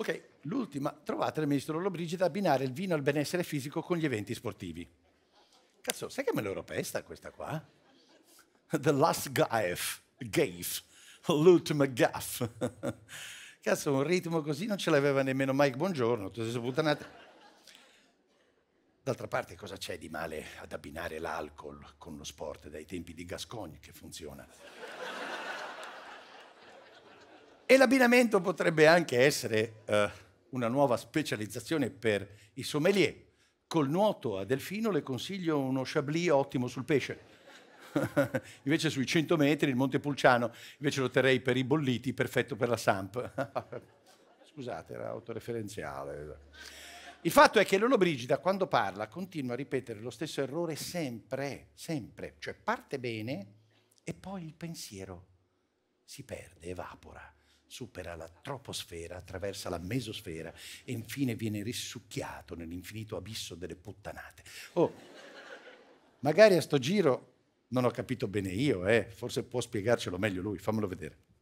Ok, l'ultima Trovate il ministro Lollobrigida abbinare il vino al benessere fisico con gli eventi sportivi. Cazzo, sai che me l'europesta questa qua? The last gaff, gaff, l'ultima gaff. Cazzo, un ritmo così non ce l'aveva nemmeno Mike Buongiorno, tutte queste puttanate. D'altra parte cosa c'è di male ad abbinare l'alcol con lo sport dai tempi di Gascogne che funziona? E l'abbinamento potrebbe anche essere eh, una nuova specializzazione per i sommelier. Col nuoto a delfino le consiglio uno chablis ottimo sul pesce. invece sui 100 metri il Montepulciano invece lo terrei per i bolliti, perfetto per la Samp. Scusate, era autoreferenziale. Il fatto è che Lolo Brigida quando parla continua a ripetere lo stesso errore sempre, sempre, cioè parte bene e poi il pensiero si perde, evapora supera la troposfera, attraversa la mesosfera e infine viene risucchiato nell'infinito abisso delle puttanate. Oh, magari a sto giro non ho capito bene io, eh? forse può spiegarcelo meglio lui, fammelo vedere.